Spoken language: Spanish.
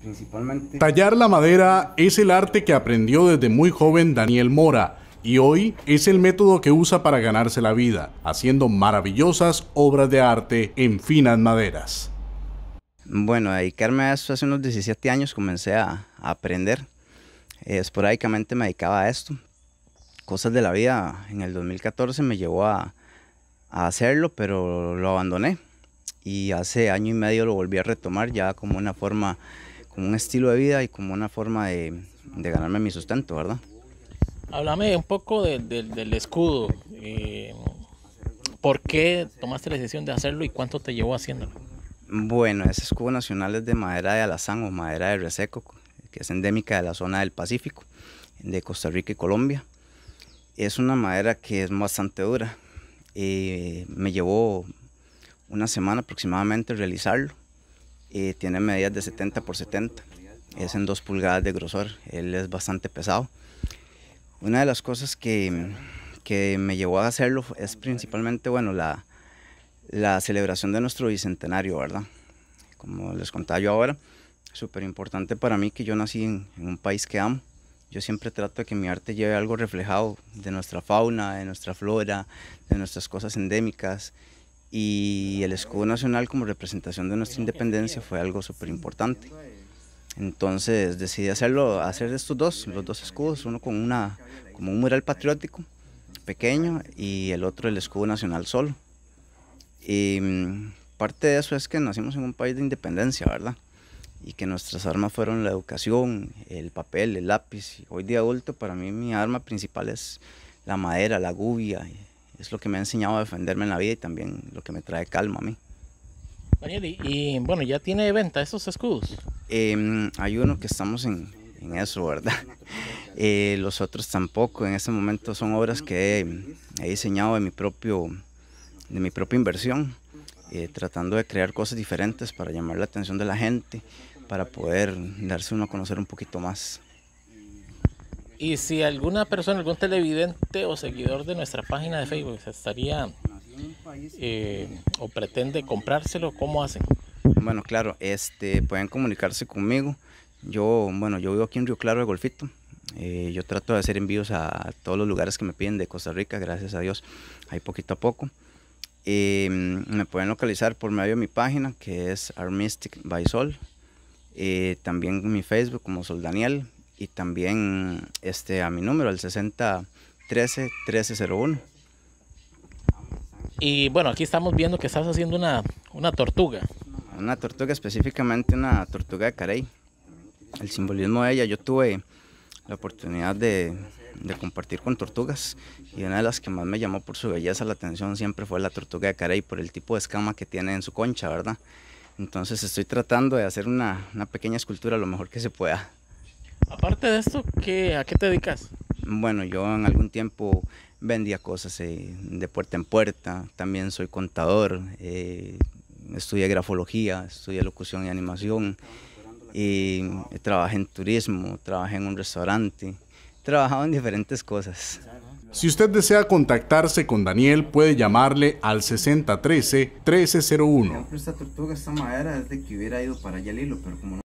principalmente. Tallar la madera es el arte que aprendió desde muy joven Daniel Mora y hoy es el método que usa para ganarse la vida, haciendo maravillosas obras de arte en finas maderas. Bueno, dedicarme a esto hace unos 17 años comencé a, aprender. esporádicamente me dedicaba a esto. Cosas de la vida en el 2014 me llevó a, a hacerlo, pero lo abandoné. Y hace año y medio lo volví a retomar ya como una forma un estilo de vida y como una forma de, ganarme mi sustento, ¿verdad? Háblame un poco del escudo. Eh, ¿Por qué tomaste la decisión de hacerlo y cuánto te llevó haciéndolo? Bueno, ese escudo nacional es de madera de alazán o madera de reseco, que es endémica de la zona del Pacífico, de Costa Rica y Colombia. Es una madera que es bastante dura. Y eh, me llevó una semana aproximadamente realizarlo tiene medidas de 70 por 70. Es en 2 pulgadas de grosor, él es bastante pesado. Una de las cosas que, que me llevó a hacerlo es principalmente, bueno, la, la celebración de nuestro bicentenario, ¿verdad? Como les contaba yo ahora, súper importante para mí que yo nací en, en, un país que amo. Yo siempre trato de que mi arte lleve algo reflejado de nuestra fauna, de nuestra flora, de nuestras cosas endémicas, y el escudo nacional como representación de nuestra independencia fue algo súper importante. Entonces decidí hacerlo, hacer estos dos, los dos escudos, uno con una, como un mural patriótico pequeño y el otro el escudo nacional solo. Y mm, parte de eso es que nacimos en un país de independencia, ¿verdad? Y que nuestras armas fueron la educación, el papel, el lápiz. Hoy de adulto para mí mi arma principal es la madera, la gubia, es lo que me ha enseñado a defenderme en la vida y también lo que me trae calma a mí. y, bueno, ¿ya tiene venta estos escudos? Em, hay uno que estamos en, en eso, ¿verdad? Eh, los otros tampoco. En este momento son obras que he, diseñado de mi, propio, de mi propia inversión, eh, tratando de crear cosas diferentes para llamar la atención de la gente, para poder darse uno a conocer un poquito más. Y si alguna persona, algún televidente o seguidor de nuestra página de Facebook estaría eh, o pretende comprárselo, ¿cómo hacen? Bueno, claro, este, pueden comunicarse conmigo. Yo, bueno, yo vivo aquí en Río Claro de Golfito. Eh, yo trato de hacer envíos a todos los lugares que me piden de Costa Rica, gracias a Dios, ahí poquito a poco. Em, me pueden localizar por medio de mi página que es Armistic by Sol. Eh, también mi Facebook como Sol Daniel y también este, a mi número, el 6013 1301. Y bueno, aquí estamos viendo que estás haciendo una, una tortuga. Una tortuga, específicamente una tortuga de Carey. El simbolismo de ella, yo tuve la oportunidad de, compartir con tortugas y una de las que más me llamó por su belleza la atención siempre fue la tortuga de Carey por el tipo de escama que tiene en su concha, ¿verdad? Entonces estoy tratando de hacer una, una pequeña escultura lo mejor que se pueda. Aparte de esto, ¿qué, ¿a qué te dedicas? Bueno, yo en algún tiempo vendía cosas eh, de puerta en puerta, también soy contador, eh, estudié grafología, estudié locución y animación, y trabajé en turismo, trabajé en un restaurante, trabajado en diferentes cosas. Si usted desea contactarse con Daniel, puede llamarle al 6013-1301. Esta tortuga, esta que hubiera ido para pero